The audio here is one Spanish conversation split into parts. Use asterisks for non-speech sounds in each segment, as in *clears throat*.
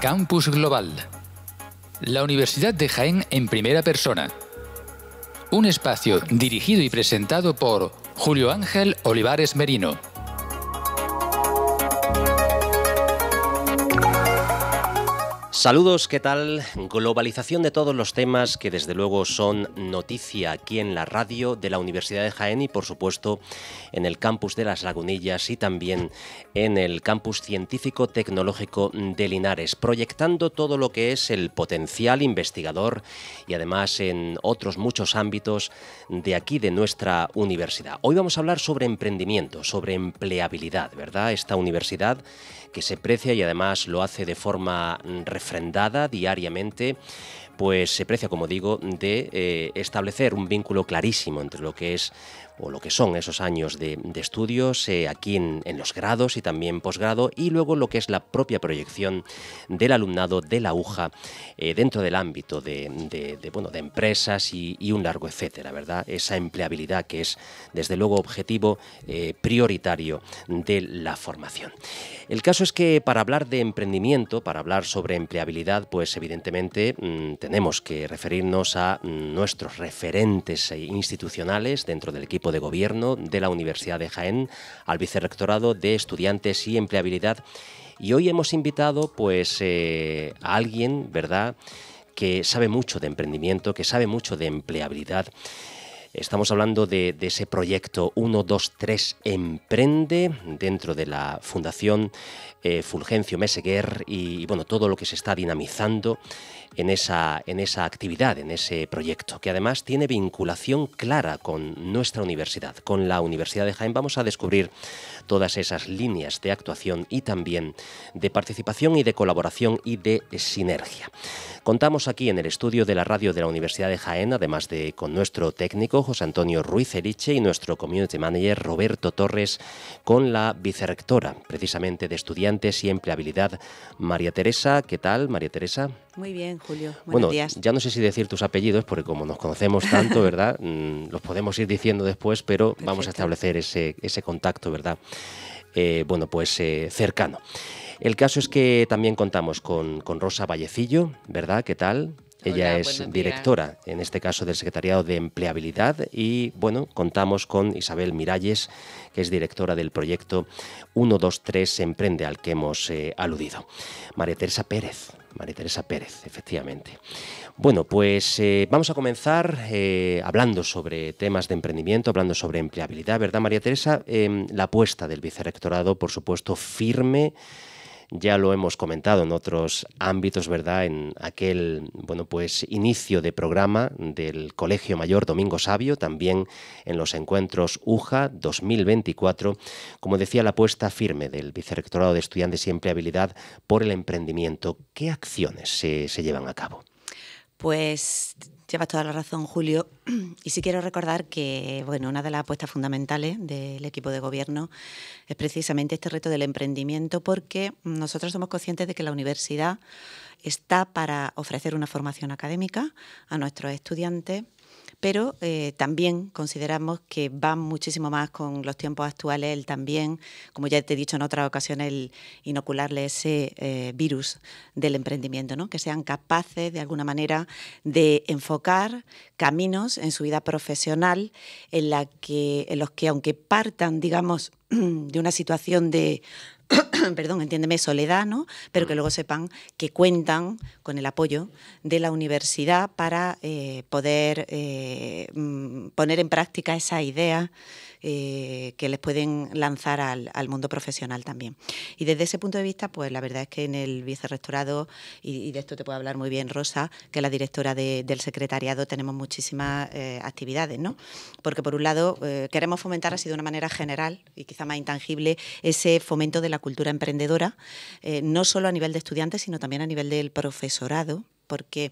Campus Global. La Universidad de Jaén en primera persona. Un espacio dirigido y presentado por Julio Ángel Olivares Merino. Saludos, ¿qué tal? Globalización de todos los temas que desde luego son noticia aquí en la radio de la Universidad de Jaén y por supuesto en el campus de Las Lagunillas y también en el campus científico tecnológico de Linares, proyectando todo lo que es el potencial investigador y además en otros muchos ámbitos de aquí de nuestra universidad. Hoy vamos a hablar sobre emprendimiento, sobre empleabilidad, ¿verdad? Esta universidad que se precia y además lo hace de forma refrendada diariamente pues se precia, como digo, de eh, establecer un vínculo clarísimo entre lo que es o lo que son esos años de, estudios aquí en, los grados y también posgrado y luego lo que es la propia proyección del alumnado de la UJA eh, dentro del ámbito de, bueno, de empresas y, un largo etcétera, ¿verdad? Esa empleabilidad que es desde luego objetivo eh, prioritario de la formación. El caso es que para hablar de emprendimiento, para hablar sobre empleabilidad, pues evidentemente mm, tenemos que referirnos a nuestros referentes e institucionales dentro del equipo de gobierno de la Universidad de Jaén, al vicerrectorado de Estudiantes y Empleabilidad. Y hoy hemos invitado pues, eh, a alguien, ¿verdad?, que sabe mucho de emprendimiento, que sabe mucho de empleabilidad Estamos hablando de, ese proyecto 123 Emprende dentro de la Fundación eh, Fulgencio Meseguer y, bueno, todo lo que se está dinamizando en esa, en esa actividad, en ese proyecto, que además tiene vinculación clara con nuestra universidad, con la Universidad de Jaén. Vamos a descubrir todas esas líneas de actuación y también de participación y de colaboración y de sinergia. Contamos aquí en el estudio de la radio de la Universidad de Jaén, además de con nuestro técnico José Antonio Ruiz Eriche y nuestro community manager Roberto Torres, con la vicerectora precisamente de Estudiantes y Empleabilidad, María Teresa. ¿Qué tal, María Teresa? Muy bien, Julio. Buenos bueno, días. ya no sé si decir tus apellidos, porque como nos conocemos tanto, ¿verdad? *laughs* Mm, los podemos ir diciendo después, pero vamos a establecer ese, ese contacto, ¿verdad? Eh, bueno, pues eh, cercano. El caso es que también contamos con, Rosa Vallecillo, ¿verdad? ¿Qué tal? Ella es directora, en este caso del Secretariado de Empleabilidad, y bueno, contamos con Isabel Miralles, que es directora del proyecto 123 Emprende, al que hemos eh, aludido. María Teresa Pérez, María Teresa Pérez, efectivamente. Bueno, pues eh, vamos a comenzar eh, hablando sobre temas de emprendimiento, hablando sobre empleabilidad, ¿verdad, María Teresa? Em, la apuesta del vicerrectorado, por supuesto, firme ya lo hemos comentado en otros ámbitos, ¿verdad? En aquel, bueno, pues inicio de programa del Colegio Mayor Domingo Sabio, también en los encuentros UJA 2024, como decía la apuesta firme del Vicerrectorado de Estudiantes y Empleabilidad por el emprendimiento. ¿Qué acciones se, se llevan a cabo? Pues Llevas toda la razón, Julio. *clears throat* Y sí quiero recordar que bueno, una de las apuestas fundamentales del equipo de gobierno es precisamente este reto del emprendimiento, porque nosotros somos conscientes de que la universidad está para ofrecer una formación académica a nuestros estudiantes pero eh, también consideramos que va muchísimo más con los tiempos actuales, el también, como ya te he dicho en otras ocasiones, el inocularle ese eh, virus del emprendimiento, ¿no? que sean capaces de alguna manera de enfocar caminos en su vida profesional en, la que, en los que aunque partan, digamos, *clears throat* de una situación de *coughs* perdón, entiéndeme, soledad, ¿no? Pero que luego sepan que cuentan con el apoyo de la universidad para eh, poder eh, mm, poner en práctica esa idea eh, que les pueden lanzar al, mundo profesional también. Y desde ese punto de vista, pues la verdad es que en el vicerrectorado, y, de esto te puede hablar muy bien Rosa, que es la directora del secretariado, tenemos muchísimas eh, actividades, ¿no? Porque por un lado eh, queremos fomentar así de una manera general y quizá más intangible ese fomento de la cultura emprendedora, no solo a nivel de estudiantes, sino también a nivel del profesorado, porque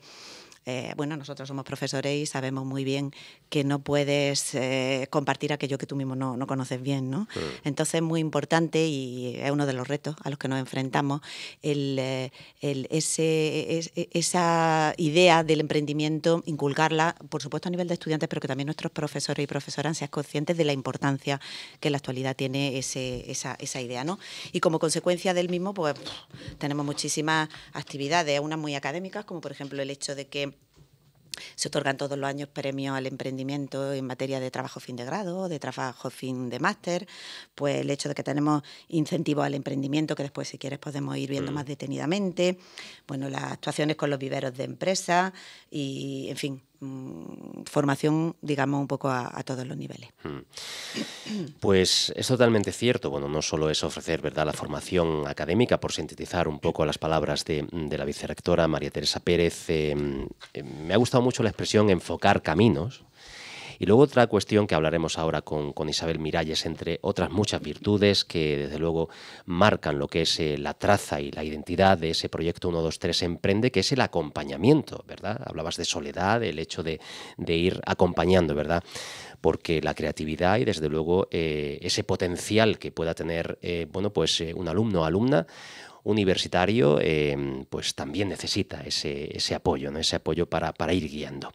eh, bueno, nosotros somos profesores y sabemos muy bien que no puedes eh, compartir aquello que tú mismo no, conoces bien, ¿no? Entonces es muy importante y es uno de los retos a los que nos enfrentamos eh, ese, e, esa idea del emprendimiento, inculcarla, por supuesto a nivel de estudiantes, pero que también nuestros profesores y profesoras sean conscientes de la importancia que en la actualidad tiene esa, esa idea, ¿no? Y como consecuencia del mismo, pues tenemos muchísimas actividades, unas muy académicas, como por ejemplo el hecho de que se otorgan todos los años premios al emprendimiento en materia de trabajo fin de grado, de trabajo fin de máster, pues el hecho de que tenemos incentivos al emprendimiento, que después si quieres podemos ir viendo mm. más detenidamente, bueno, las actuaciones con los viveros de empresa y, en fin, Mm, formación, digamos, un poco a, todos los niveles. Hmm. Pues es totalmente cierto. Bueno, no solo es ofrecer ¿verdad? la formación académica, por sintetizar un poco las palabras de, la vicerectora María Teresa Pérez. Eh, eh, me ha gustado mucho la expresión enfocar caminos, y luego otra cuestión que hablaremos ahora con, con Isabel Miralles, entre otras muchas virtudes que desde luego marcan lo que es eh, la traza y la identidad de ese proyecto 123 Emprende, que es el acompañamiento, ¿verdad? Hablabas de soledad, el hecho de, ir acompañando, ¿verdad? porque la creatividad y desde luego eh, ese potencial que pueda tener eh, bueno pues un alumno o alumna universitario pues también necesita ese, apoyo ¿no? ese apoyo para, para ir guiando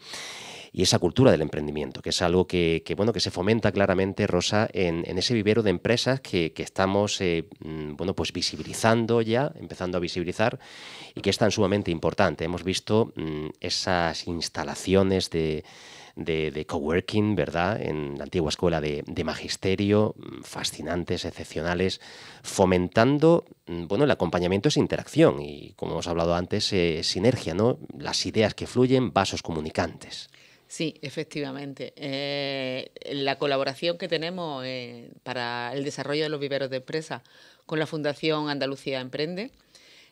y esa cultura del emprendimiento, que es algo que, bueno, que se fomenta claramente, Rosa, en, ese vivero de empresas que, estamos eh, mm, bueno, pues visibilizando ya, empezando a visibilizar, y que es tan sumamente importante. Hemos visto mm, esas instalaciones de coworking, ¿verdad? En la antigua escuela de, magisterio, mm, fascinantes, excepcionales, fomentando, bueno, el acompañamiento es interacción y, como hemos hablado antes, eh, sinergia, ¿no? Las ideas que fluyen, vasos comunicantes. Sí, efectivamente. Eh, la colaboración que tenemos eh, para el desarrollo de los viveros de empresa con la Fundación Andalucía Emprende,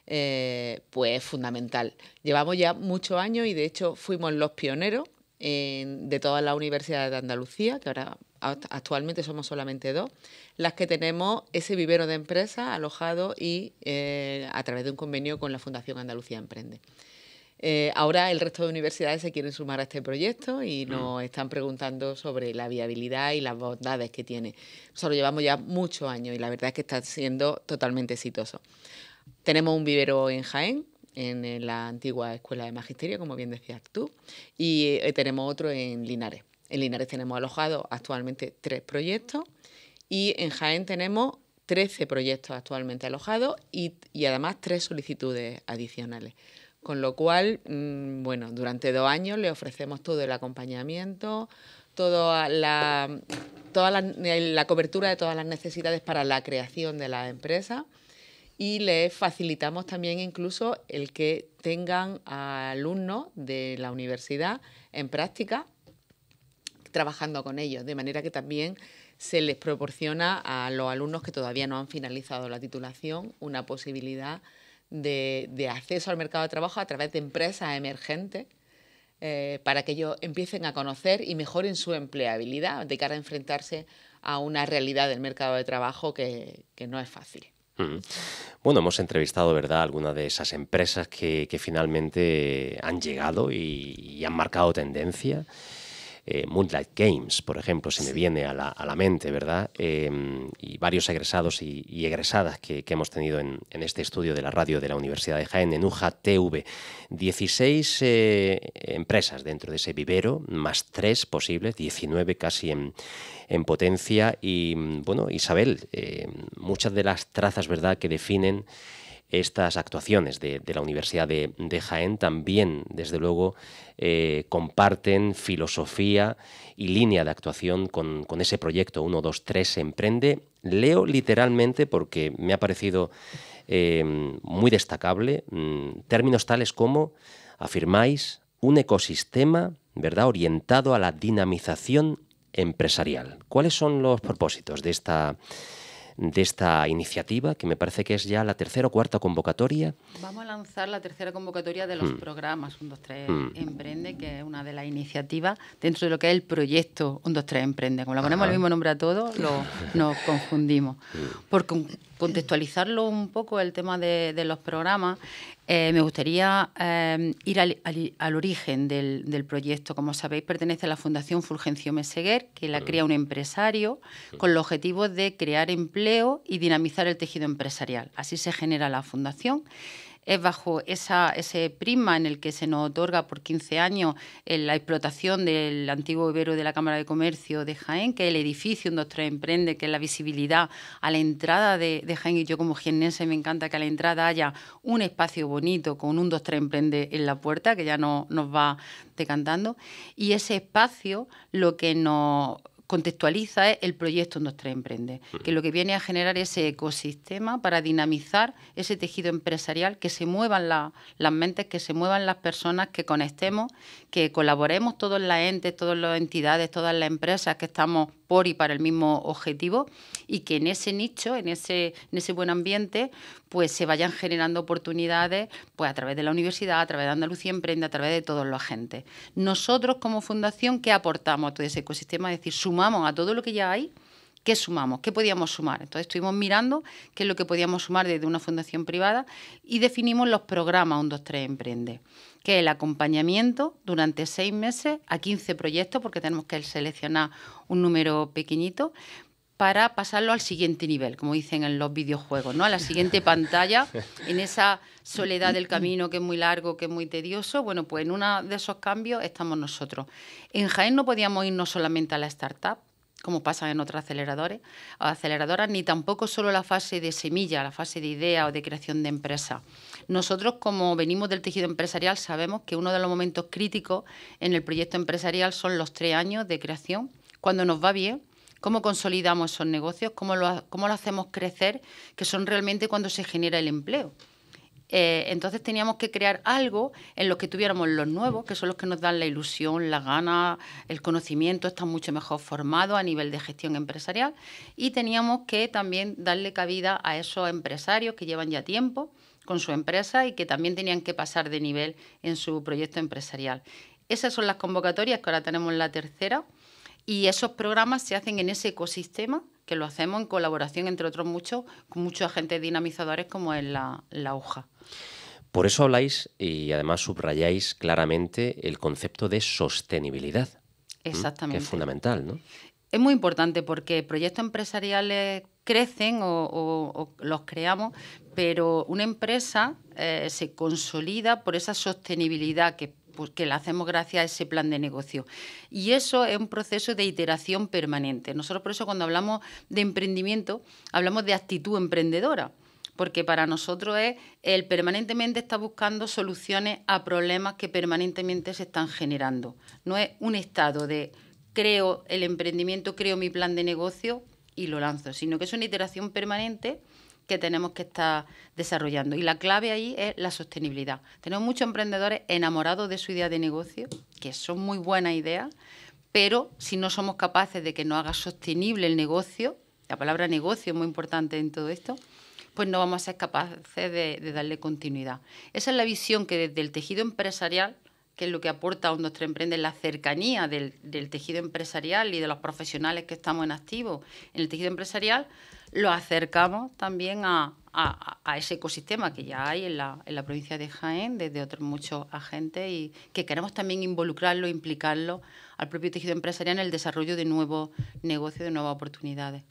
eh, pues es fundamental. Llevamos ya muchos años y de hecho fuimos los pioneros de todas las universidades de Andalucía, que ahora actualmente somos solamente dos, las que tenemos ese vivero de empresa alojado y a través de un convenio con la Fundación Andalucía Emprende. Eh, ahora el resto de universidades se quieren sumar a este proyecto y mm. nos están preguntando sobre la viabilidad y las bondades que tiene. Nosotros llevamos ya muchos años y la verdad es que está siendo totalmente exitoso. Tenemos un vivero en Jaén, en la antigua Escuela de Magisterio, como bien decías tú, y eh, tenemos otro en Linares. En Linares tenemos alojados actualmente tres proyectos y en Jaén tenemos 13 proyectos actualmente alojados y además tres solicitudes adicionales. Con lo cual, mm, bueno, durante dos años le ofrecemos todo el acompañamiento, toda la, la cobertura de todas las necesidades para la creación de la empresa y le facilitamos también incluso el que tengan a alumnos de la universidad en práctica trabajando con ellos, de manera que también se les proporciona a los alumnos que todavía no han finalizado la titulación una posibilidad de, acceso al mercado de trabajo a través de empresas emergentes eh, para que ellos empiecen a conocer y mejoren su empleabilidad de cara a enfrentarse a una realidad del mercado de trabajo que, no es fácil. Mm. Bueno, hemos entrevistado, ¿verdad?, algunas de esas empresas que, finalmente han llegado y han marcado tendencia. Eh, Moonlight Games, por ejemplo, se me viene a la, mente, ¿verdad? Em, y varios egresados y, egresadas que, hemos tenido en, este estudio de la radio de la Universidad de Jaén, en UJA TV. 16 eh, empresas dentro de ese vivero, más tres posibles, 19 casi en, en potencia. Y mm, bueno, Isabel, eh, muchas de las trazas, ¿verdad?, que definen estas actuaciones de, la Universidad de, Jaén también, desde luego, eh, comparten filosofía y línea de actuación con, ese proyecto 123 Emprende. Leo literalmente porque me ha parecido eh, muy destacable mm, términos tales como afirmáis un ecosistema ¿verdad? orientado a la dinamización empresarial. ¿Cuáles son los propósitos de esta de esta iniciativa, que me parece que es ya la tercera o cuarta convocatoria. Vamos a lanzar la tercera convocatoria de los mm. programas 123 mm. Emprende, que es una de las iniciativas dentro de lo que es el proyecto 123 Emprende. Como le ponemos el mismo nombre a todos, lo, nos confundimos. Mm. Porque contextualizarlo un poco el tema de, los programas, eh, me gustaría eh, ir al, origen del, del, proyecto. Como sabéis, pertenece a la Fundación Fulgencio Meseguer, que la crea un empresario con el objetivo de crear empleo y dinamizar el tejido empresarial. Así se genera la fundación es bajo esa, ese prisma en el que se nos otorga por 15 años en eh, la explotación del antiguo vivero de la Cámara de Comercio de Jaén, que es el edificio donde tres emprende, que es la visibilidad a la entrada de, Jaén. Y yo como jiennense me encanta que a la entrada haya un espacio bonito con un 2-3 emprende en la puerta, que ya no, nos va decantando. Y ese espacio lo que nos contextualiza ¿eh? el proyecto Nuestra Emprende, que lo que viene a generar ese ecosistema para dinamizar ese tejido empresarial, que se muevan las mentes, que se muevan las personas, que conectemos, que colaboremos todos las entes, todas las entidades, todas las empresas que estamos por y para el mismo objetivo y que en ese nicho, en ese, en ese buen ambiente, pues se vayan generando oportunidades pues a través de la universidad, a través de Andalucía Emprende, a través de todos los agentes. Nosotros como fundación, ¿qué aportamos a todo ese ecosistema? Es decir, sumamos a todo lo que ya hay, ¿Qué sumamos? ¿Qué podíamos sumar? Entonces estuvimos mirando qué es lo que podíamos sumar desde una fundación privada y definimos los programas 1, 2, 3 Emprende, que es el acompañamiento durante seis meses a 15 proyectos, porque tenemos que seleccionar un número pequeñito, para pasarlo al siguiente nivel, como dicen en los videojuegos, ¿no? A la siguiente *laughs* pantalla, en esa soledad del camino que es muy largo, que es muy tedioso, bueno, pues en uno de esos cambios estamos nosotros. En Jaén no podíamos irnos solamente a la startup, como pasa en otras aceleradores, aceleradoras, ni tampoco solo la fase de semilla, la fase de idea o de creación de empresa. Nosotros, como venimos del tejido empresarial, sabemos que uno de los momentos críticos en el proyecto empresarial son los tres años de creación, cuando nos va bien, cómo consolidamos esos negocios, cómo cómo lo hacemos crecer, que son realmente cuando se genera el empleo. Eh, entonces teníamos que crear algo en lo que tuviéramos los nuevos, que son los que nos dan la ilusión, la gana, el conocimiento, están mucho mejor formados a nivel de gestión empresarial. Y teníamos que también darle cabida a esos empresarios que llevan ya tiempo con su empresa y que también tenían que pasar de nivel en su proyecto empresarial. Esas son las convocatorias, que ahora tenemos la tercera, y esos programas se hacen en ese ecosistema que lo hacemos en colaboración, entre otros muchos, con muchos agentes dinamizadores como es la, la hoja. Por eso habláis y además subrayáis claramente el concepto de sostenibilidad. Exactamente. Que es fundamental, ¿no? Es muy importante porque proyectos empresariales crecen o, los creamos, pero una empresa eh, se consolida por esa sostenibilidad que pues que la hacemos gracias a ese plan de negocio. Y eso es un proceso de iteración permanente. Nosotros por eso cuando hablamos de emprendimiento, hablamos de actitud emprendedora, porque para nosotros es el permanentemente está buscando soluciones a problemas que permanentemente se están generando. No es un estado de creo el emprendimiento, creo mi plan de negocio y lo lanzo, sino que es una iteración permanente que tenemos que estar desarrollando. Y la clave ahí es la sostenibilidad. Tenemos muchos emprendedores enamorados de su idea de negocio, que son muy buenas ideas, pero si no somos capaces de que nos haga sostenible el negocio, la palabra negocio es muy importante en todo esto, pues no vamos a ser capaces de, de darle continuidad. Esa es la visión que desde el tejido empresarial que es lo que aporta un nuestro Emprende, la cercanía del, tejido empresarial y de los profesionales que estamos en activo en el tejido empresarial, lo acercamos también a, ese ecosistema que ya hay en la, provincia de Jaén, desde otros muchos agentes, y que queremos también involucrarlo, implicarlo al propio tejido empresarial en el desarrollo de nuevos negocios, de nuevas oportunidades.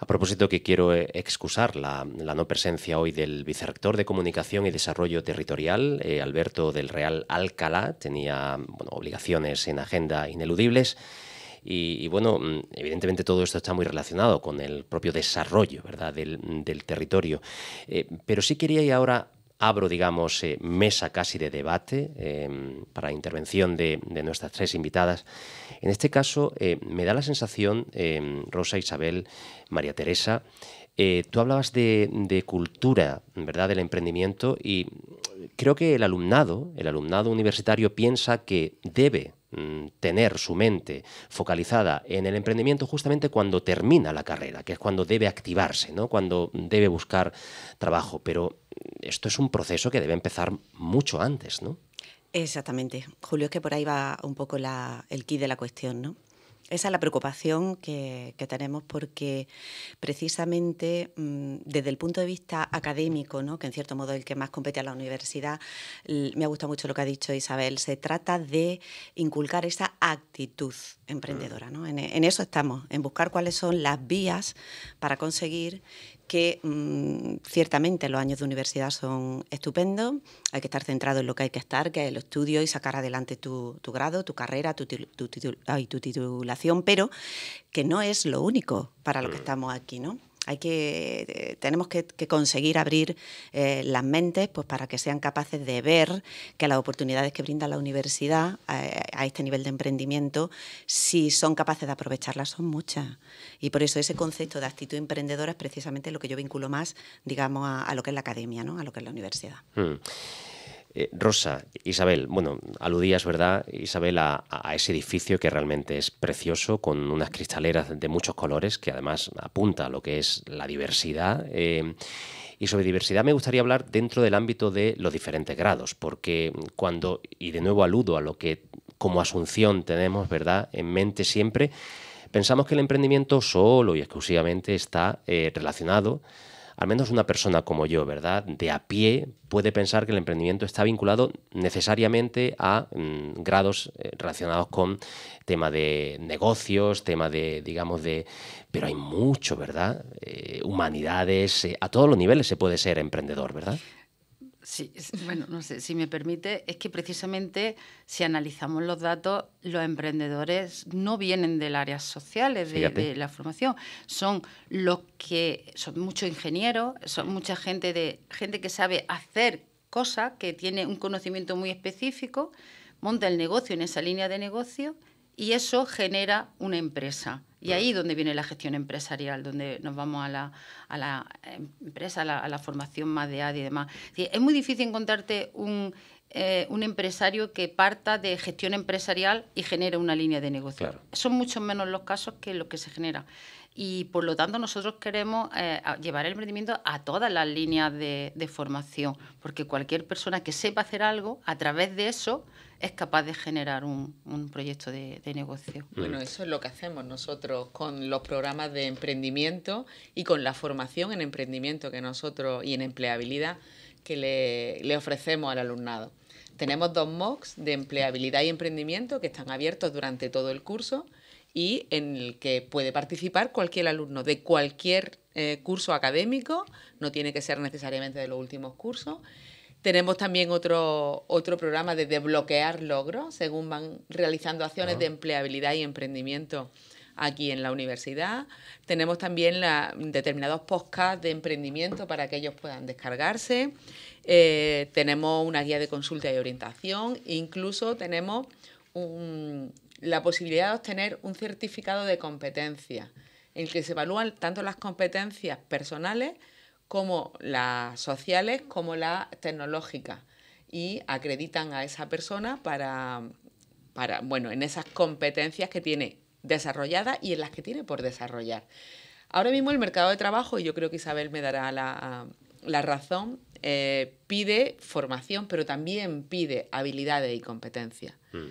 A propósito, que quiero eh, excusar la, no presencia hoy del vicerrector de Comunicación y Desarrollo Territorial, eh, Alberto del Real Alcalá. Tenía obligaciones en agenda ineludibles. Y, bueno, mm, evidentemente todo esto está muy relacionado con el propio desarrollo ¿verdad? Del, territorio. Eh, pero sí quería y ahora abro, digamos, mesa casi de debate em, para intervención de, nuestras tres invitadas. En este caso, me da la sensación, em, Rosa Isabel, María Teresa. Eh, tú hablabas de, cultura, ¿verdad?, del emprendimiento y creo que el alumnado, el alumnado universitario piensa que debe mm, tener su mente focalizada en el emprendimiento justamente cuando termina la carrera, que es cuando debe activarse, ¿no? cuando debe buscar trabajo. Pero esto es un proceso que debe empezar mucho antes, ¿no? Exactamente. Julio, es que por ahí va un poco el kit de la cuestión, ¿no? esa es la preocupación que, que tenemos porque precisamente mm, desde el punto de vista académico, ¿no? que en cierto modo es el que más compete a la universidad, me ha gustado mucho lo que ha dicho Isabel, se trata de inculcar esa actitud emprendedora. ¿no? En, eso estamos, en buscar cuáles son las vías para conseguir que mm, ciertamente los años de universidad son estupendos, hay que estar centrado en lo que hay que estar, que es el estudio y sacar adelante tu, grado, tu carrera, tu, tu, tu titulación, pero que no es lo único para lo que mm. estamos aquí, ¿no? hay que, eh, tenemos que, conseguir abrir eh, las mentes pues, para que sean capaces de ver que las oportunidades que brinda la universidad eh, a, este nivel de emprendimiento, si son capaces de aprovecharlas, son muchas. Y por eso ese concepto de actitud emprendedora es precisamente lo que yo vinculo más, digamos, a, lo que es la academia, a lo que es la universidad. Hmm. Eh, Rosa, Isabel, bueno, aludías, ¿verdad, Isabel, a, ese edificio que realmente es precioso, con unas cristaleras de muchos colores, que además apunta a lo que es la diversidad. Eh, y sobre diversidad me gustaría hablar dentro del ámbito de los diferentes grados, porque cuando, y de nuevo aludo a lo que como Asunción tenemos, ¿verdad?, en mente siempre, pensamos que el emprendimiento solo y exclusivamente está eh, relacionado al menos una persona como yo, ¿verdad? De a pie puede pensar que el emprendimiento está vinculado necesariamente a mm, grados eh, relacionados con tema de negocios, tema de, digamos, de... Pero hay mucho, ¿verdad? Eh, humanidades, eh, a todos los niveles se puede ser emprendedor, ¿verdad? Sí, bueno, no sé, si me permite, es que precisamente si analizamos los datos, los emprendedores no vienen del área social, de, la formación, son los que son muchos ingenieros, son mucha gente de gente que sabe hacer cosas, que tiene un conocimiento muy específico, monta el negocio en esa línea de negocio y eso genera una empresa. Y ahí es donde viene la gestión empresarial, donde nos vamos a la, em, empresa, a la, formación más de AD y demás. Es muy difícil encontrarte un, eh, un empresario que parta de gestión empresarial y genere una línea de negocio. Son mucho menos los casos que los que se generan y por lo tanto nosotros queremos eh, llevar el emprendimiento a todas las líneas de, formación, porque cualquier persona que sepa hacer algo, a través de eso es capaz de generar un, proyecto de, negocio. Bueno, eso es lo que hacemos nosotros con los programas de emprendimiento y con la formación en emprendimiento que nosotros y en empleabilidad que le, le ofrecemos al alumnado. Tenemos dos MOOCs de empleabilidad y emprendimiento que están abiertos durante todo el curso y en el que puede participar cualquier alumno de cualquier eh, curso académico, no tiene que ser necesariamente de los últimos cursos. Tenemos también otro, otro programa de desbloquear logros, según van realizando acciones ah. de empleabilidad y emprendimiento aquí en la universidad. Tenemos también determinados podcasts de emprendimiento para que ellos puedan descargarse. Eh, tenemos una guía de consulta y orientación. Incluso tenemos un, la posibilidad de obtener un certificado de competencia, en el que se evalúan tanto las competencias personales como las sociales, como las tecnológicas, y acreditan a esa persona para, para bueno, en esas competencias que tiene desarrolladas y en las que tiene por desarrollar. Ahora mismo el mercado de trabajo, y yo creo que Isabel me dará la, razón, eh, pide formación, pero también pide habilidades y competencias. Mm.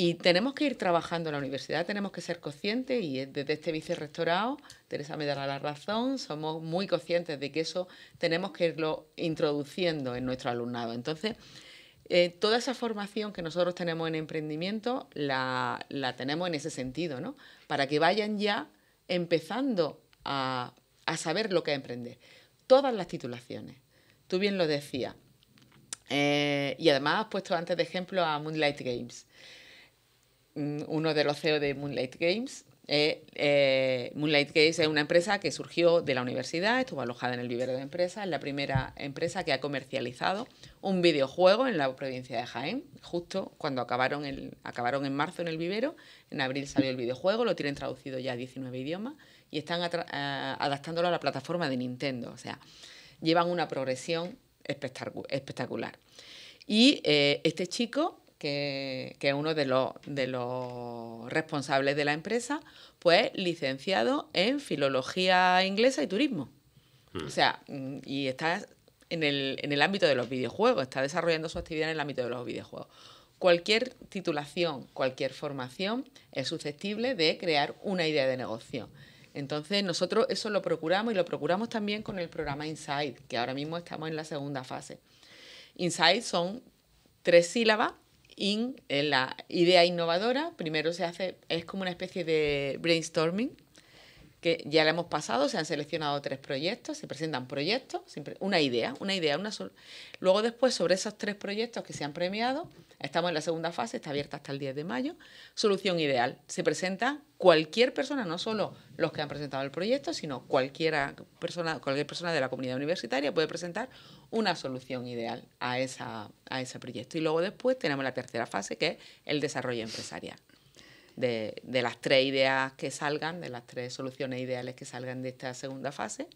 Y tenemos que ir trabajando en la universidad, tenemos que ser conscientes y eh, desde este vicerrectorado, Teresa me dará la razón, somos muy conscientes de que eso tenemos que irlo introduciendo en nuestro alumnado. Entonces, eh, toda esa formación que nosotros tenemos en emprendimiento la, tenemos en ese sentido, ¿no? Para que vayan ya empezando a, saber lo que es emprender. Todas las titulaciones, tú bien lo decías. Eh, y además has puesto antes de ejemplo a Moonlight Games uno de los CEO de Moonlight Games. Eh, eh, Moonlight Games es una empresa que surgió de la universidad, estuvo alojada en el vivero de empresa es la primera empresa que ha comercializado un videojuego en la provincia de Jaén, justo cuando acabaron, el, acabaron en marzo en el vivero, en abril salió el videojuego, lo tienen traducido ya a 19 idiomas y están eh, adaptándolo a la plataforma de Nintendo, o sea, llevan una progresión espectacular. Y este chico que, es uno de los, responsables de la empresa, pues licenciado en filología inglesa y turismo. Hmm. O sea, y está en el, ámbito de los videojuegos, está desarrollando su actividad en el ámbito de los videojuegos. Cualquier titulación, cualquier formación es susceptible de crear una idea de negocio. Entonces, nosotros eso lo procuramos y lo procuramos también con el programa Inside, que ahora mismo estamos en la segunda fase. Inside son tres sílabas in, en la idea innovadora, primero se hace, es como una especie de brainstorming, que ya la hemos pasado, se han seleccionado tres proyectos, se presentan proyectos, una idea, una idea, una sola. Luego después, sobre esos tres proyectos que se han premiado, estamos en la segunda fase, está abierta hasta el 10 de mayo, solución ideal, se presenta cualquier persona, no solo los que han presentado el proyecto, sino cualquiera persona, cualquier persona de la comunidad universitaria puede presentar una solución ideal a, a ese proyecto. Y luego después tenemos la tercera fase, que es el desarrollo empresarial. De, de las tres ideas que salgan, de las tres soluciones ideales que salgan de esta segunda fase,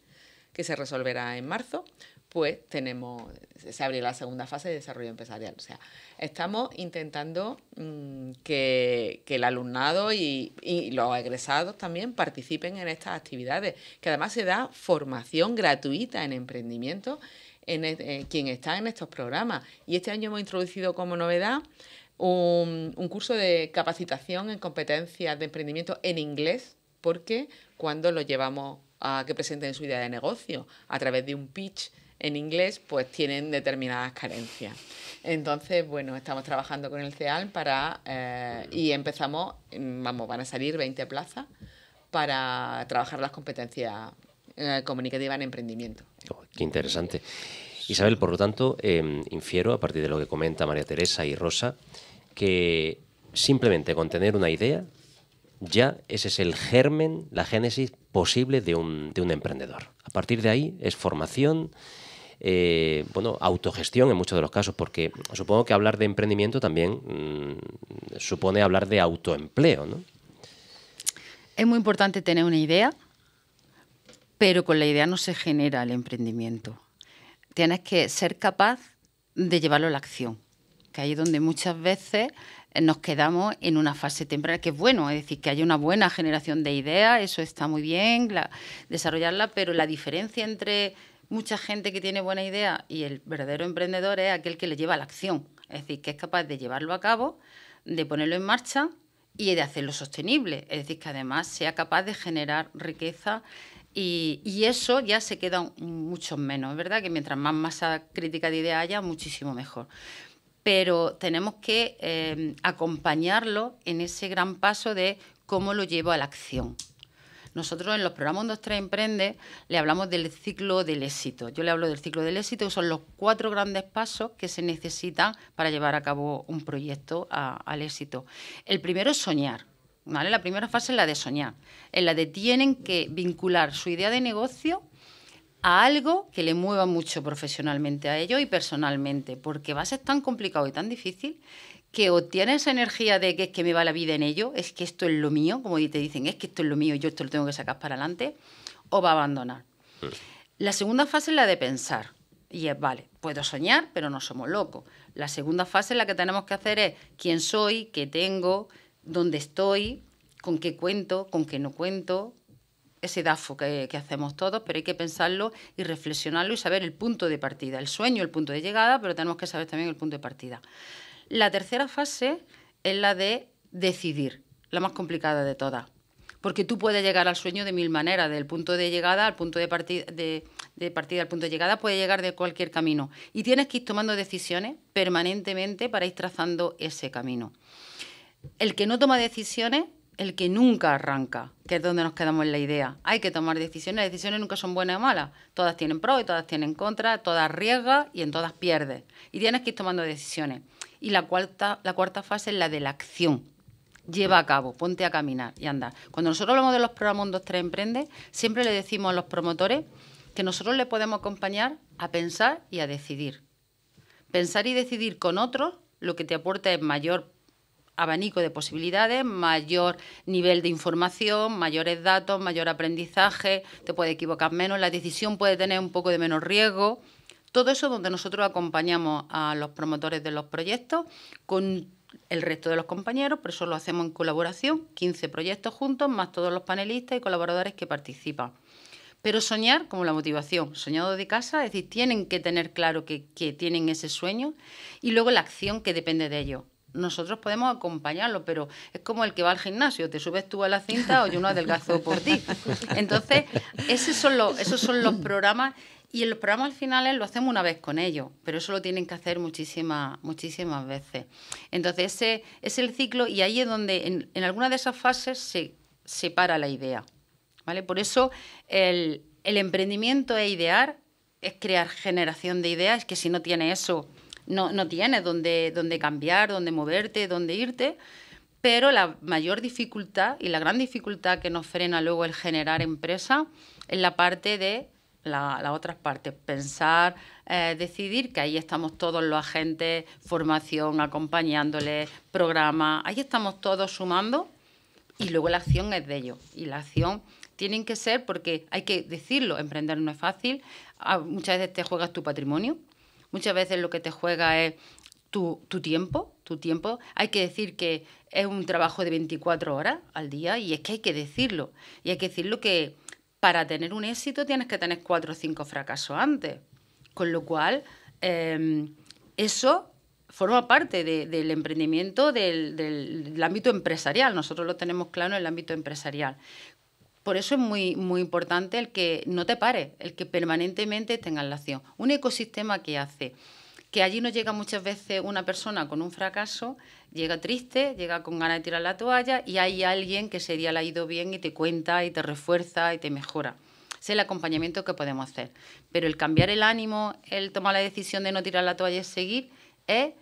que se resolverá en marzo, pues tenemos, se abre la segunda fase de desarrollo empresarial. O sea, estamos intentando mm, que, el alumnado y, los egresados también participen en estas actividades, que además se da formación gratuita en emprendimiento en, e, eh, quien está en estos programas. Y este año hemos introducido como novedad un curso de capacitación en competencias de emprendimiento en inglés, porque cuando lo llevamos a que presenten su idea de negocio a través de un pitch en inglés, pues tienen determinadas carencias. Entonces, bueno, estamos trabajando con el CEAL para, eh, y empezamos, mm, vamos, van a salir 20 plazas para trabajar las competencias eh, comunicativas en emprendimiento. Oh, qué interesante. Isabel, por lo tanto, em, infiero, a partir de lo que comenta María Teresa y Rosa, que simplemente con tener una idea, ya ese es el germen, la génesis posible de un, de un emprendedor. A partir de ahí es formación, eh, bueno, autogestión en muchos de los casos, porque supongo que hablar de emprendimiento también mm, supone hablar de autoempleo, ¿no? Es muy importante tener una idea, pero con la idea no se genera el emprendimiento. Tienes que ser capaz de llevarlo a la acción, que ahí es donde muchas veces eh, nos quedamos en una fase temprana, que es bueno, es decir, que haya una buena generación de ideas, eso está muy bien, desarrollarla, pero la diferencia entre mucha gente que tiene buena idea y el verdadero emprendedor es aquel que le lleva a la acción, es decir, que es capaz de llevarlo a cabo, de ponerlo en marcha y de hacerlo sostenible, es decir, que además sea capaz de generar riqueza y, eso ya se queda mucho menos, ¿verdad? Que mientras más masa crítica de idea haya, muchísimo mejor. Pero tenemos que eh, acompañarlo en ese gran paso de cómo lo llevo a la acción. Nosotros en los programas 2, 3 Emprende le hablamos del ciclo del éxito. Yo le hablo del ciclo del éxito, que son los cuatro grandes pasos que se necesitan para llevar a cabo un proyecto al éxito. El primero es soñar. ¿vale? La primera fase es la de soñar, es la de tienen que vincular su idea de negocio a algo que le mueva mucho profesionalmente a ellos y personalmente, porque va a ser tan complicado y tan difícil que o esa energía de que es que me va la vida en ello, es que esto es lo mío, como te dicen, es que esto es lo mío, yo esto lo tengo que sacar para adelante, o va a abandonar. La segunda fase es la de pensar. Y es, vale, puedo soñar, pero no somos locos. La segunda fase la que tenemos que hacer es quién soy, qué tengo, dónde estoy, con qué cuento, con qué no cuento. Ese DAFO que, que hacemos todos, pero hay que pensarlo y reflexionarlo y saber el punto de partida. El sueño, el punto de llegada, pero tenemos que saber también el punto de partida. La tercera fase es la de decidir, la más complicada de todas. Porque tú puedes llegar al sueño de mil maneras, del punto de llegada al punto de partida, al punto de llegada, puede llegar de cualquier camino. Y tienes que ir tomando decisiones permanentemente para ir trazando ese camino. El que no toma decisiones, el que nunca arranca, que es donde nos quedamos en la idea. Hay que tomar decisiones, las decisiones nunca son buenas o malas. Todas tienen pros y todas tienen contra, todas arriesgas y en todas pierdes. Y tienes que ir tomando decisiones. Y la cuarta, la cuarta fase es la de la acción. Lleva a cabo, ponte a caminar y andar. Cuando nosotros hablamos de los programas 2, 3 Emprende, siempre le decimos a los promotores que nosotros le podemos acompañar a pensar y a decidir. Pensar y decidir con otros lo que te aporta es mayor abanico de posibilidades, mayor nivel de información, mayores datos, mayor aprendizaje, te puede equivocar menos, la decisión puede tener un poco de menos riesgo. Todo eso donde nosotros acompañamos a los promotores de los proyectos con el resto de los compañeros, pero eso lo hacemos en colaboración, 15 proyectos juntos, más todos los panelistas y colaboradores que participan. Pero soñar como la motivación, soñado de casa, es decir, tienen que tener claro que, tienen ese sueño y luego la acción que depende de ellos nosotros podemos acompañarlo, pero es como el que va al gimnasio, te subes tú a la cinta o yo no adelgazo por ti. Entonces, esos son los, esos son los programas y los programas finales lo hacemos una vez con ellos, pero eso lo tienen que hacer muchísimas, muchísimas veces. Entonces, ese es el ciclo y ahí es donde en, alguna de esas fases se separa la idea. ¿vale? Por eso el, emprendimiento e idear, es crear generación de ideas, que si no tiene eso, no, no tienes dónde, dónde cambiar, dónde moverte, dónde irte. Pero la mayor dificultad y la gran dificultad que nos frena luego el generar empresa es la parte de la, la otras partes, pensar, eh, decidir, que ahí estamos todos los agentes, formación, acompañándoles, programa, ahí estamos todos sumando y luego la acción es de ellos. Y la acción tienen que ser porque hay que decirlo, emprender no es fácil, ah, muchas veces te juegas tu patrimonio, muchas veces lo que te juega es tu, tu, tiempo, tu tiempo. Hay que decir que es un trabajo de 24 horas al día y es que hay que decirlo. Y hay que decirlo que para tener un éxito tienes que tener cuatro o cinco fracasos antes. Con lo cual, em, eso forma parte del emprendimiento del, ámbito empresarial. Nosotros lo tenemos claro en el ámbito empresarial. Por eso es muy, muy importante el que no te pare, el que permanentemente tengas la acción. Un ecosistema que hace que allí no llega muchas veces una persona con un fracaso, llega triste, llega con ganas de tirar la toalla y hay alguien que ese día le ha ido bien y te cuenta y te refuerza y te mejora. Es el acompañamiento que podemos hacer. Pero el cambiar el ánimo, el tomar la decisión de no tirar la toalla y seguir, es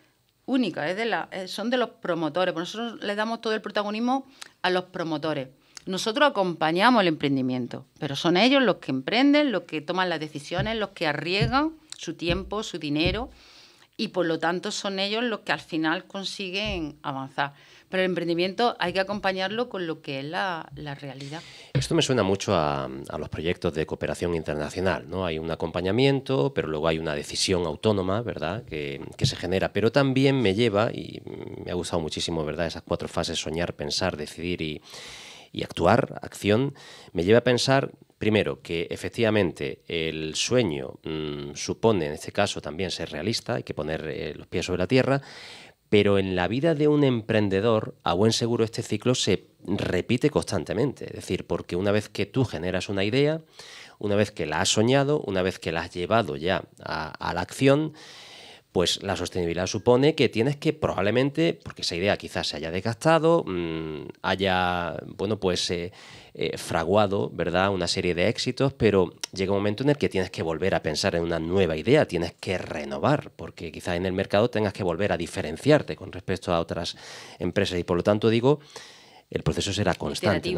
única, eh, son de los promotores. nosotros le damos todo el protagonismo a los promotores. Nosotros acompañamos el emprendimiento, pero son ellos los que emprenden, los que toman las decisiones, los que arriesgan su tiempo, su dinero y por lo tanto son ellos los que al final consiguen avanzar. Pero el emprendimiento hay que acompañarlo con lo que es la, la realidad. Esto me suena mucho a, los proyectos de cooperación internacional, ¿no? Hay un acompañamiento, pero luego hay una decisión autónoma, ¿verdad?, que, se genera. Pero también me lleva, y me ha gustado muchísimo, ¿verdad?, esas cuatro fases, soñar, pensar, decidir y, y actuar, acción, me lleva a pensar Primero, que efectivamente el sueño mm, supone, en este caso también ser realista, hay que poner eh, los pies sobre la tierra, pero en la vida de un emprendedor, a buen seguro este ciclo se repite constantemente. Es decir, porque una vez que tú generas una idea, una vez que la has soñado, una vez que la has llevado ya a la acción, pues la sostenibilidad supone que tienes que probablemente, porque esa idea quizás se haya desgastado, mm, haya, bueno, pues eh, eh, fraguado, ¿verdad? Una serie de éxitos, pero llega un momento en el que tienes que volver a pensar en una nueva idea, tienes que renovar, porque quizás en el mercado tengas que volver a diferenciarte con respecto a otras empresas y por lo tanto digo, el proceso será constante.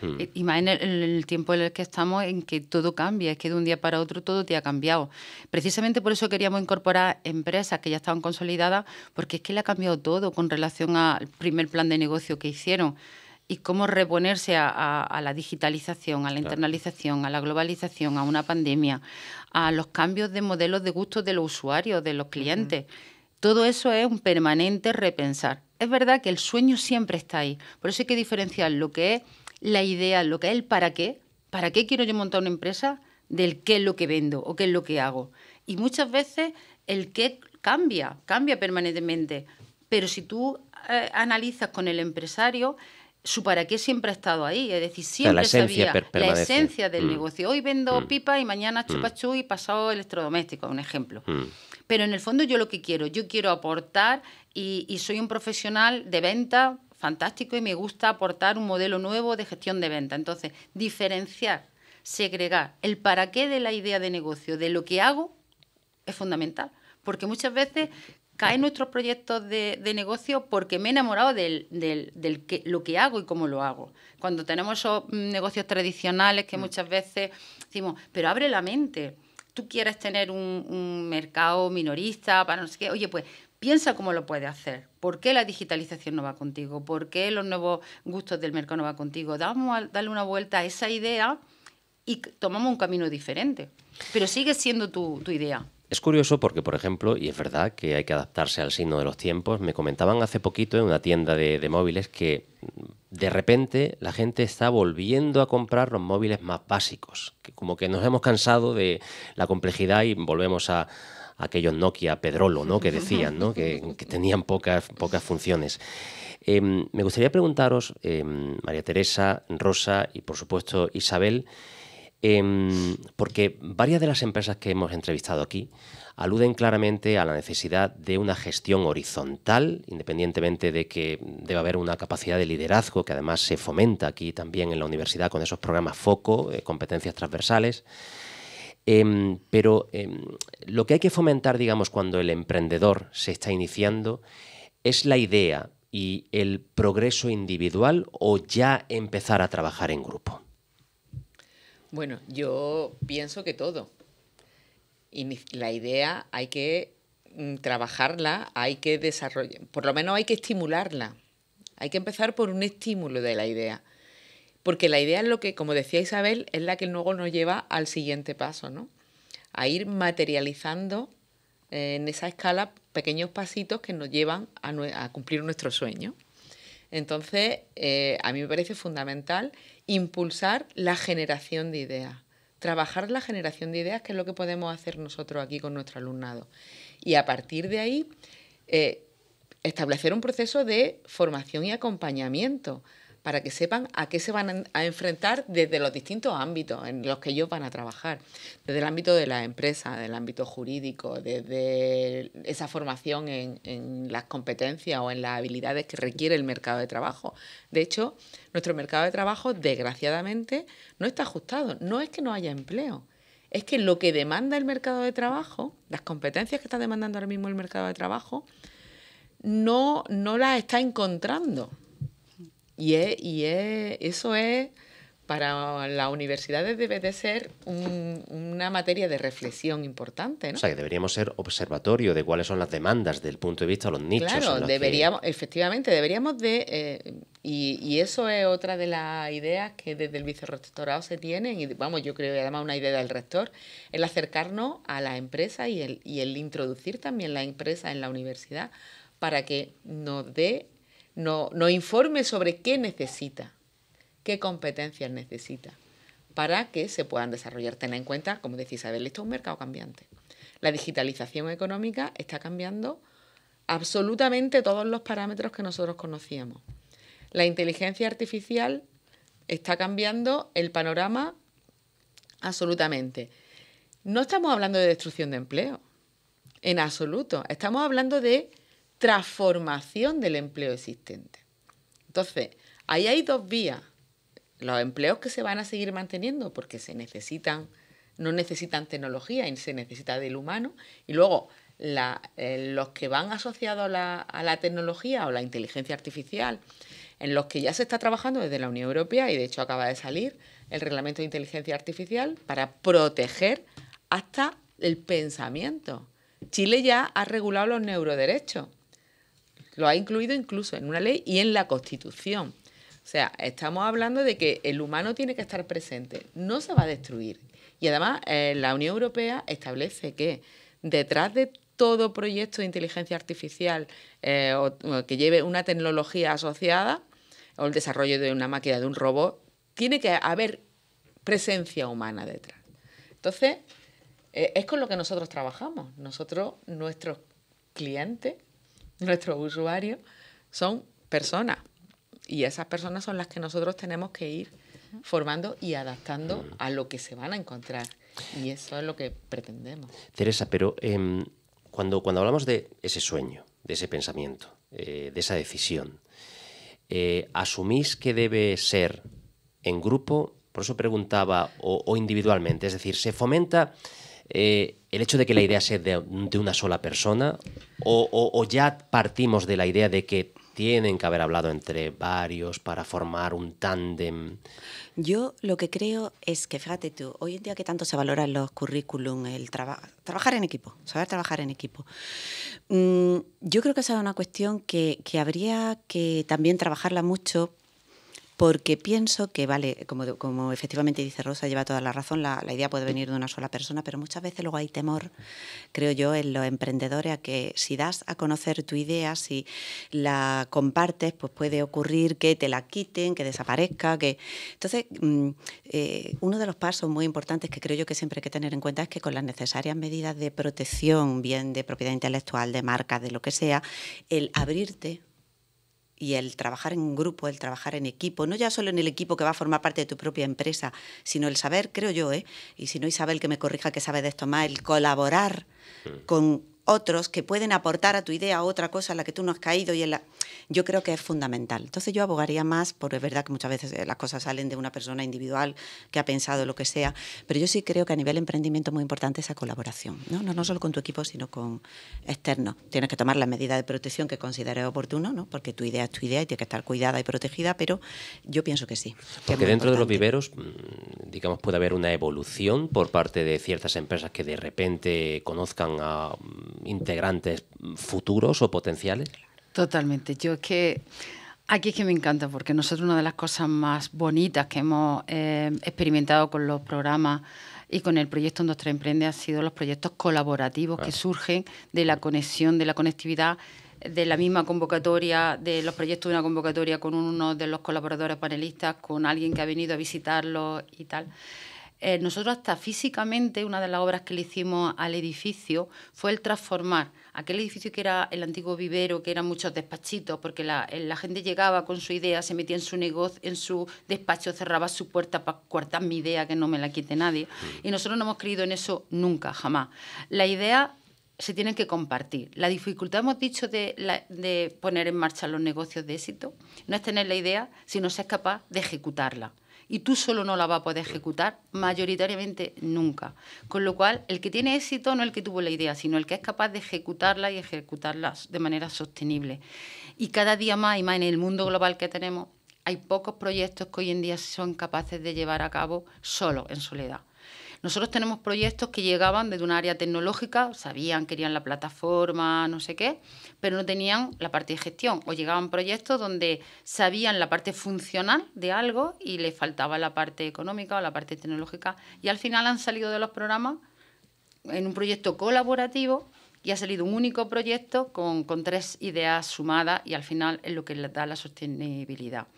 Mm. Eh, en el, tiempo en el que estamos, en que todo cambia, es que de un día para otro todo te ha cambiado. Precisamente por eso queríamos incorporar empresas que ya estaban consolidadas, porque es que le ha cambiado todo con relación al primer plan de negocio que hicieron y cómo reponerse a, la digitalización, a la internalización, a la globalización, a una pandemia, a los cambios de modelos de gusto de los usuarios, de los clientes. Todo eso es un permanente repensar. Es verdad que el sueño siempre está ahí, por eso hay que diferenciar lo que es la idea, lo que es el para qué, para qué quiero yo montar una empresa, del qué es lo que vendo o qué es lo que hago. Y muchas veces el qué cambia, cambia permanentemente. Pero si tú eh, analizas con el empresario, su para qué siempre ha estado ahí. Es decir, siempre sabía la esencia del mm. negocio. Hoy vendo mm. pipa y mañana mm. chupachú y pasado electrodoméstico, un ejemplo. Pero en el fondo yo lo que quiero, yo quiero aportar y soy un profesional de venta fantástico y me gusta aportar un modelo nuevo de gestión de venta. Entonces, diferenciar, segregar el para qué de la idea de negocio, de lo que hago, es fundamental. Porque muchas veces caen nuestros proyectos de, de, negocio porque me he enamorado del, que, lo que hago y cómo lo hago. Cuando tenemos esos mm, negocios tradicionales que mm. muchas veces decimos, pero abre la mente. Tú quieres tener un, un mercado minorista para no sé qué. Oye, pues Piensa cómo lo puede hacer. ¿Por qué la digitalización no va contigo? ¿Por qué los nuevos gustos del mercado no va contigo? Damos a una vuelta a esa idea y tomamos un camino diferente. Pero sigue siendo tu, idea. Es curioso porque, por ejemplo, y es verdad que hay que adaptarse al signo de los tiempos, me comentaban hace poquito en una tienda de, móviles que mm, de repente la gente está volviendo a comprar los móviles más básicos, que como que nos hemos cansado de la complejidad y volvemos a, aquellos Nokia Pedrolo, ¿no? Que decían, ¿no? Que, tenían pocas, pocas funciones. Em, me gustaría preguntaros, em, María Teresa, Rosa y por supuesto Isabel, em, porque varias de las empresas que hemos entrevistado aquí aluden claramente a la necesidad de una gestión horizontal, independientemente de que debe haber una capacidad de liderazgo que además se fomenta aquí también en la universidad con esos programas FOCO, eh, competencias transversales. Em, pero em, lo que hay que fomentar, digamos, cuando el emprendedor se está iniciando es la idea y el progreso individual o ya empezar a trabajar en grupo. Bueno, yo pienso que todo. la idea hay que mm, trabajarla, hay que desarrollarla, por lo menos hay que estimularla. Hay que empezar por un estímulo de la idea. Porque la idea es lo que, como decía Isabel, es la que luego nos lleva al siguiente paso, ¿no? A ir materializando eh, en esa escala pequeños pasitos que nos llevan a, cumplir nuestro sueño. Entonces, eh, a mí me parece fundamental impulsar la generación de ideas, trabajar la generación de ideas, que es lo que podemos hacer nosotros aquí con nuestro alumnado. Y a partir de ahí, eh, establecer un proceso de formación y acompañamiento para que sepan a qué se van a enfrentar desde los distintos ámbitos en los que ellos van a trabajar, desde el ámbito de la empresa, del ámbito jurídico, desde esa formación en, las competencias o en las habilidades que requiere el mercado de trabajo. De hecho, nuestro mercado de trabajo, desgraciadamente, no está ajustado. No es que no haya empleo, es que lo que demanda el mercado de trabajo, las competencias que está demandando ahora mismo el mercado de trabajo, no, no las está encontrando. Y, es, eso es, para las universidades debe de ser una materia de reflexión importante. ¿no? O sea, que deberíamos ser observatorio de cuáles son las demandas del punto de vista de los nichos. Claro, deberíamos, efectivamente, deberíamos de... Eh, y, eso es otra de las ideas que desde el vicerrectorado se tienen, y vamos, yo creo que además una idea del rector, el acercarnos a la empresa y el, y el introducir también la empresa en la universidad para que nos dé no, nos informe sobre qué necesita, qué competencias necesita para que se puedan desarrollar. Ten en cuenta, como decís, Isabel, esto es un mercado cambiante. La digitalización económica está cambiando absolutamente todos los parámetros que nosotros conocíamos. La inteligencia artificial está cambiando el panorama absolutamente. No estamos hablando de destrucción de empleo, en absoluto. Estamos hablando de transformación del empleo existente. Entonces, ahí hay dos vías. Los empleos que se van a seguir manteniendo porque se necesitan, no necesitan tecnología y se necesita del humano. Y luego, eh, los que van asociados a la tecnología o la inteligencia artificial, en los que ya se está trabajando desde la Unión Europea y de hecho acaba de salir el reglamento de inteligencia artificial para proteger hasta el pensamiento. Chile ya ha regulado los neuroderechos lo ha incluido incluso en una ley y en la Constitución. O sea, estamos hablando de que el humano tiene que estar presente, no se va a destruir. Y además, eh, la Unión Europea establece que detrás de todo proyecto de inteligencia artificial eh, que lleve una tecnología asociada o el desarrollo de una máquina, de un robot, tiene que haber presencia humana detrás. Entonces, eh, es con lo que nosotros trabajamos. Nosotros, nuestros clientes, nuestros usuarios son personas y esas personas son las que nosotros tenemos que ir formando y adaptando a lo que se van a encontrar. Y eso es lo que pretendemos. Teresa, pero em, cuando, cuando hablamos de ese sueño, de ese pensamiento, eh, de esa decisión, eh, ¿asumís que debe ser en grupo? Por eso preguntaba, o, o individualmente. Es decir, ¿se fomenta eh, el hecho de que la idea sea de, una sola persona o, ya partimos de la idea de que tienen que haber hablado entre varios para formar un tándem. Yo lo que creo es que, fíjate tú, hoy en día que tanto se valoran los currículum, el trabajo. trabajar en equipo, saber trabajar en equipo. Mm, yo creo que esa es una cuestión que, que habría que también trabajarla mucho porque pienso que, vale, como, efectivamente dice Rosa, lleva toda la razón, la, idea puede venir de una sola persona, pero muchas veces luego hay temor, creo yo, en los emprendedores a que si das a conocer tu idea, si la compartes, pues puede ocurrir que te la quiten, que desaparezca, que... Entonces, mm, eh, uno de los pasos muy importantes que creo yo que siempre hay que tener en cuenta es que con las necesarias medidas de protección, bien de propiedad intelectual, de marca, de lo que sea, el abrirte y el trabajar en grupo, el trabajar en equipo, no ya solo en el equipo que va a formar parte de tu propia empresa, sino el saber, creo yo, ¿eh? y si no Isabel que me corrija que sabe de esto más, el colaborar con otros que pueden aportar a tu idea otra cosa a la que tú no has caído y la... yo creo que es fundamental. Entonces yo abogaría más, porque es verdad que muchas veces eh, las cosas salen de una persona individual que ha pensado lo que sea, pero yo sí creo que a nivel emprendimiento es muy importante esa colaboración, ¿no? No, no solo con tu equipo, sino con externos. Tienes que tomar las medidas de protección que consideres oportuno, ¿no? porque tu idea es tu idea y tiene que estar cuidada y protegida, pero yo pienso que sí. Que porque dentro de los viveros, mm, digamos, puede haber una evolución por parte de ciertas empresas que de repente conozcan a mm, integrantes futuros o potenciales? Totalmente. Yo es que aquí es que me encanta, porque nosotros una de las cosas más bonitas que hemos eh, experimentado con los programas y con el proyecto Nuestra Emprende han sido los proyectos colaborativos que surgen de la conexión, de la conectividad de la misma convocatoria, de los proyectos de una convocatoria con uno de los colaboradores panelistas, con alguien que ha venido a visitarlo y tal. Eh, nosotros hasta físicamente, una de las obras que le hicimos al edificio fue el transformar aquel edificio que era el antiguo vivero, que eran muchos despachitos, porque la, eh, gente llegaba con su idea, se metía en su negocio, en su despacho, cerraba su puerta para cortar mi idea, que no me la quite nadie. Mm. Y nosotros no hemos creído en eso nunca, jamás. La idea se tiene que compartir. La dificultad, hemos dicho, de, de poner en marcha los negocios de éxito no es tener la idea, sino ser capaz de ejecutarla y tú solo no la vas a poder ejecutar mayoritariamente nunca. Con lo cual, el que tiene éxito no es el que tuvo la idea, sino el que es capaz de ejecutarla y ejecutarla de manera sostenible. Y cada día más y más en el mundo global que tenemos, hay pocos proyectos que hoy en día son capaces de llevar a cabo solo, en soledad. Nosotros tenemos proyectos que llegaban desde un área tecnológica, sabían, querían la plataforma, no sé qué, pero no tenían la parte de gestión. O llegaban proyectos donde sabían la parte funcional de algo y les faltaba la parte económica o la parte tecnológica. Y al final han salido de los programas en un proyecto colaborativo y ha salido un único proyecto con, tres ideas sumadas y al final es lo que da la sostenibilidad.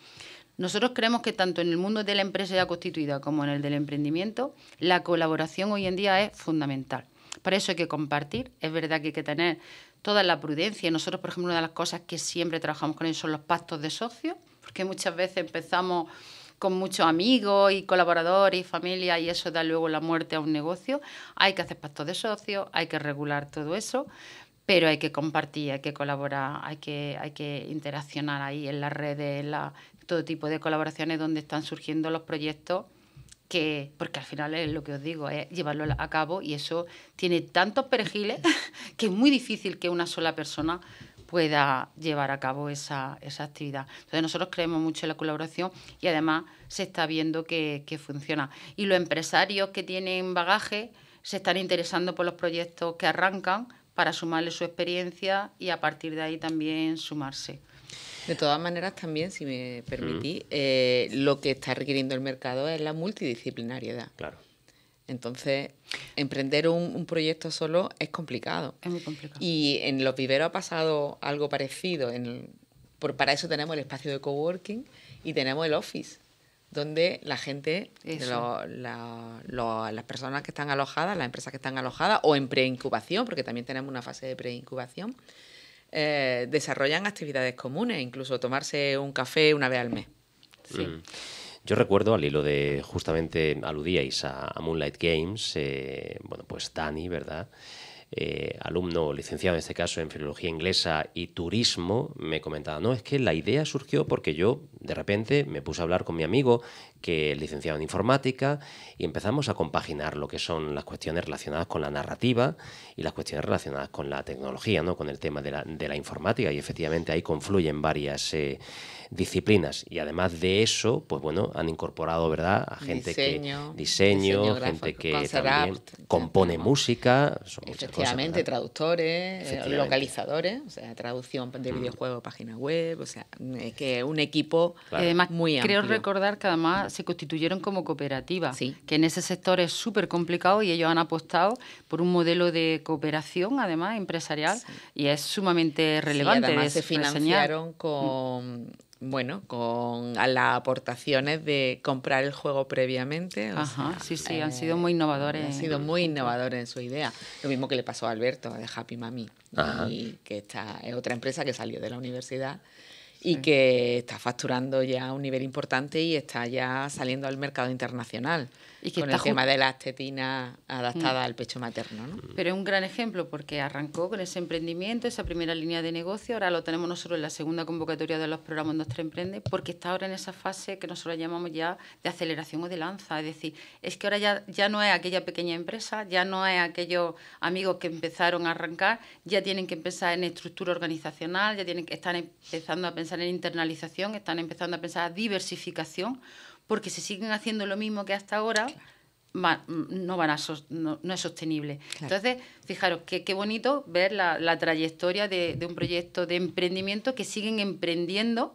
Nosotros creemos que tanto en el mundo de la empresa ya constituida como en el del emprendimiento, la colaboración hoy en día es fundamental. Para eso hay que compartir. Es verdad que hay que tener toda la prudencia. Nosotros, por ejemplo, una de las cosas que siempre trabajamos con ellos son los pactos de socios, porque muchas veces empezamos con muchos amigos y colaboradores y familia y eso da luego la muerte a un negocio. Hay que hacer pactos de socios, hay que regular todo eso, pero hay que compartir, hay que colaborar, hay que, hay que interaccionar ahí en las redes, en la, todo tipo de colaboraciones donde están surgiendo los proyectos que, porque al final es lo que os digo, es llevarlo a cabo y eso tiene tantos perejiles *laughs* que es muy difícil que una sola persona pueda llevar a cabo esa, esa actividad. Entonces nosotros creemos mucho en la colaboración y además se está viendo que funciona. Y los empresarios que tienen bagaje se están interesando por los proyectos que arrancan para sumarle su experiencia y a partir de ahí también sumarse. De todas maneras, también, si me permitís, mm. eh, lo que está requiriendo el mercado es la multidisciplinariedad. Claro. Entonces, emprender un, proyecto solo es complicado. Es muy complicado. Y en los viveros ha pasado algo parecido. por, para eso tenemos el espacio de coworking y tenemos el office, donde la gente, las personas que están alojadas, las empresas que están alojadas o en preincubación, porque también tenemos una fase de preincubación, eh, desarrollan actividades comunes, incluso tomarse un café una vez al mes. Mm. Yo recuerdo al hilo de justamente aludíais a, Moonlight Games, eh, bueno, pues Dani, ¿verdad? Eh, alumno licenciado en este caso en filología inglesa y turismo, me comentaba, no, es que la idea surgió porque yo de repente me puse a hablar con mi amigo que es licenciado en informática y empezamos a compaginar lo que son las cuestiones relacionadas con la narrativa y las cuestiones relacionadas con la tecnología, ¿no? con el tema de la, de la informática y efectivamente ahí confluyen varias... Eh, disciplinas y además de eso pues bueno han incorporado verdad a gente que diseño, gente que también compone música Obviamente, traductores, eh, localizadores, o sea, traducción de mm. videojuegos, página web, o sea, mm, que un equipo muy amplio. Creo recordar que además se constituyeron como cooperativa que en ese sector es súper complicado y ellos han apostado por un modelo de cooperación, además, empresarial, y es sumamente relevante. además se financiaron mm. con bueno, con las aportaciones de comprar el juego previamente. sí, sí, han eh, sido muy innovadores. Han sido muy innovadores en su idea. Lo mismo que le pasó a Alberto de Happy Mami, que esta es otra empresa que salió de la universidad y que está facturando ya a un nivel importante y está ya saliendo al mercado internacional. Y que con está el de las tetinas adaptadas mm. al pecho materno. ¿no? Pero es un gran ejemplo porque arrancó con ese emprendimiento, esa primera línea de negocio, ahora lo tenemos nosotros en la segunda convocatoria de los programas Nuestra Emprende, porque está ahora en esa fase que nosotros llamamos ya de aceleración o de lanza. Es decir, es que ahora ya, ya no es aquella pequeña empresa, ya no es aquellos amigos que empezaron a arrancar, ya tienen que pensar en estructura organizacional, ya tienen que están empezando a pensar en internalización, están empezando a pensar en diversificación porque si siguen haciendo lo mismo que hasta ahora, no, van a no, es sostenible. Entonces, fijaros, qué bonito ver la, trayectoria de, un proyecto de emprendimiento que siguen emprendiendo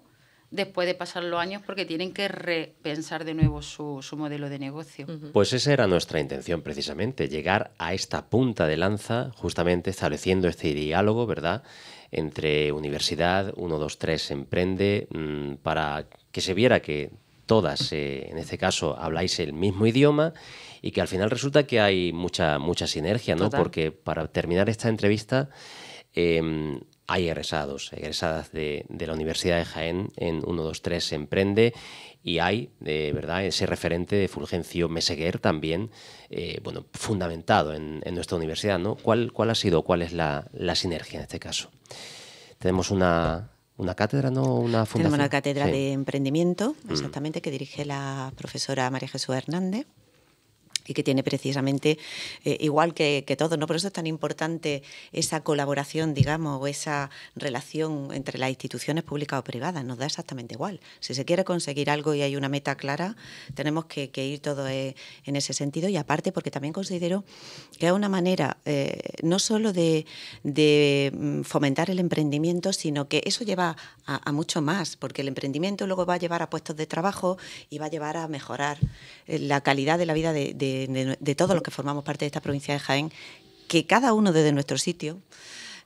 después de pasar los años porque tienen que repensar de nuevo su, modelo de negocio. Pues esa era nuestra intención precisamente, llegar a esta punta de lanza, justamente estableciendo este diálogo, ¿verdad? Entre universidad, 1, 2, 3, emprende, mm, para que se viera que todas, eh, en este caso, habláis el mismo idioma y que al final resulta que hay mucha, mucha sinergia, ¿no? Porque para terminar esta entrevista em, hay egresados, egresadas de, la Universidad de Jaén en 123 Emprende y hay, de verdad, ese referente de Fulgencio Meseguer también, eh, bueno, fundamentado en, nuestra universidad, ¿no? ¿Cuál, ¿Cuál ha sido, cuál es la, la sinergia en este caso? Tenemos una, una cátedra, ¿no? Una fundación. Tenemos una cátedra de emprendimiento, mm. exactamente, que dirige la profesora María Jesús Hernández y que tiene precisamente eh, igual que, que, todo, ¿no? Por eso es tan importante esa colaboración, digamos, o esa relación entre las instituciones públicas o privadas, nos da exactamente igual. Si se quiere conseguir algo y hay una meta clara, tenemos que, ir todo eh, en ese sentido y aparte porque también considero que es una manera eh, no solo de, mm, fomentar el emprendimiento, sino que eso lleva a, mucho más, porque el emprendimiento luego va a llevar a puestos de trabajo y va a llevar a mejorar la calidad de la vida de de, todos los que formamos parte de esta provincia de Jaén, que cada uno desde nuestro sitio,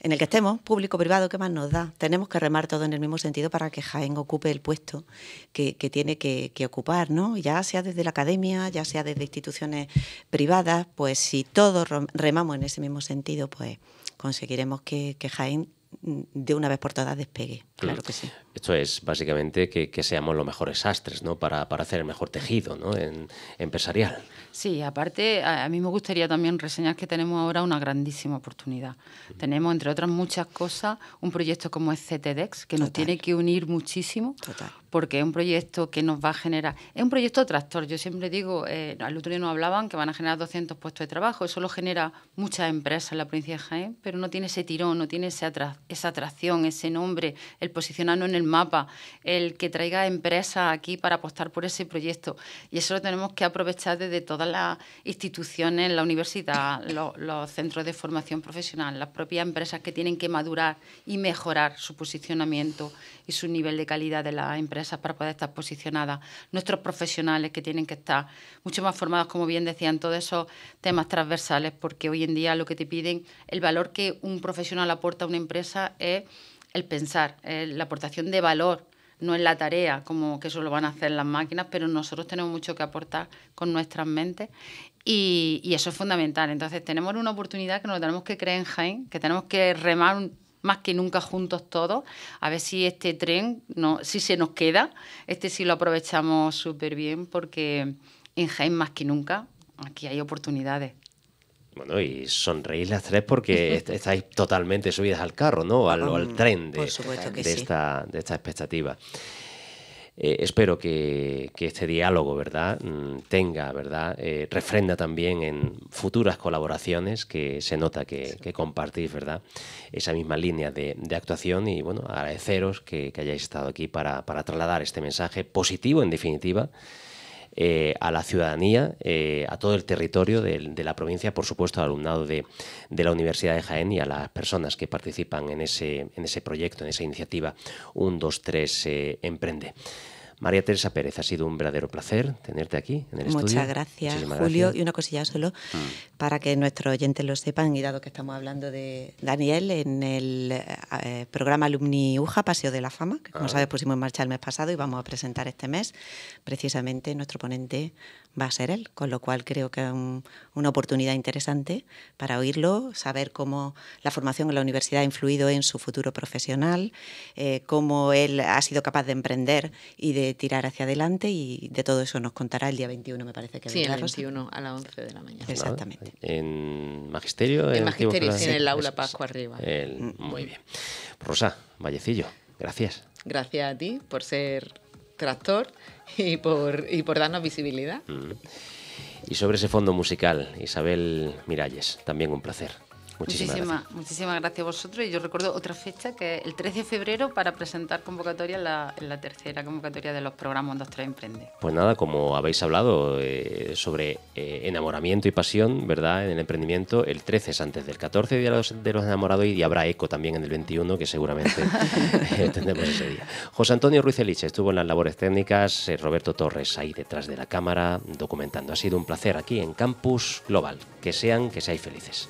en el que estemos, público, privado, ¿qué más nos da? Tenemos que remar todo en el mismo sentido para que Jaén ocupe el puesto que, tiene que, ocupar, ¿no? Ya sea desde la academia, ya sea desde instituciones privadas, pues si todos remamos en ese mismo sentido, pues conseguiremos que Jaén de una vez por todas despegue. Claro que sí. Esto es básicamente que, seamos los mejores sastres, ¿no? Para, hacer el mejor tejido, ¿no? En, empresarial. Sí, aparte, a, mí me gustaría también reseñar que tenemos ahora una grandísima oportunidad. Tenemos, entre otras muchas cosas, un proyecto como es CTDEX, que nos tiene que unir muchísimo. Total porque es un proyecto que nos va a generar, es un proyecto tractor, yo siempre digo, eh, al otro día nos hablaban que van a generar 200 puestos de trabajo, eso lo genera muchas empresas en la provincia de Jaén, pero no tiene ese tirón, no tiene esa atracción, ese nombre, el posicionarnos en el mapa, el que traiga empresas aquí para apostar por ese proyecto, y eso lo tenemos que aprovechar desde todas las instituciones, la universidad, *coughs* los, los centros de formación profesional, las propias empresas que tienen que madurar y mejorar su posicionamiento y su nivel de calidad de la empresa empresas para poder estar posicionadas, nuestros profesionales que tienen que estar mucho más formados, como bien decían, todos esos temas transversales, porque hoy en día lo que te piden, el valor que un profesional aporta a una empresa es el pensar, la aportación de valor no es la tarea como que eso lo van a hacer las máquinas, pero nosotros tenemos mucho que aportar con nuestras mentes y, eso es fundamental. Entonces tenemos una oportunidad que nos tenemos que creer en Jaén, que tenemos que remar más que nunca juntos todos, a ver si este tren, no, si se nos queda, este sí lo aprovechamos súper bien porque en Jaén más que nunca aquí hay oportunidades. Bueno, y sonreís las tres porque *laughs* estáis totalmente subidas al carro, ¿no? Al, ah, al tren de, de, esta, de esta expectativa. Eh, espero que, este diálogo, ¿verdad?, mm, tenga, ¿verdad?, eh, refrenda también en futuras colaboraciones que se nota que, compartís, ¿verdad?, esa misma línea de, actuación y, bueno, agradeceros que, hayáis estado aquí para, trasladar este mensaje positivo, en definitiva, eh, a la ciudadanía, a todo el territorio de, la provincia, por supuesto, al alumnado de, la Universidad de Jaén y a las personas que participan en ese, en ese proyecto, en esa iniciativa 123 Emprende. María Teresa Pérez, ha sido un verdadero placer tenerte aquí en el Muchas estudio. Muchas gracias, Julio. Y una cosilla solo mm. para que nuestros oyentes lo sepan, y dado que estamos hablando de Daniel en el eh, programa Alumni UJA, Paseo de la Fama, que como ah. sabes pusimos en marcha el mes pasado y vamos a presentar este mes, precisamente nuestro ponente va a ser él, con lo cual creo que es una oportunidad interesante para oírlo, saber cómo la formación en la universidad ha influido en su futuro profesional, eh, cómo él ha sido capaz de emprender y de tirar hacia adelante y de todo eso nos contará el día 21, me parece que Sí, el 21 a las 11 de la mañana. Exactamente. ¿En Magisterio? En, el aula Pascua arriba. muy bien. Rosa, Vallecillo, gracias. Gracias a ti por ser tractor y por, y por darnos visibilidad. Mm. Y sobre ese fondo musical, Isabel Miralles, también un placer. Muchísimas gracias. Muchísimas gracias a vosotros. Y yo recuerdo otra fecha que es el 13 de febrero para presentar convocatoria en la, tercera convocatoria de los programas 23 Emprende. Pues nada, como habéis hablado eh, sobre eh, enamoramiento y pasión, ¿verdad? En el emprendimiento, el 13 es antes del 14 Día de los, Enamorados y habrá eco también en el 21, que seguramente *laughs* eh, tendremos ese día. José Antonio Ruiz Eliche estuvo en las labores técnicas, Roberto Torres ahí detrás de la cámara documentando. Ha sido un placer aquí en Campus Global. Que sean, que seáis felices.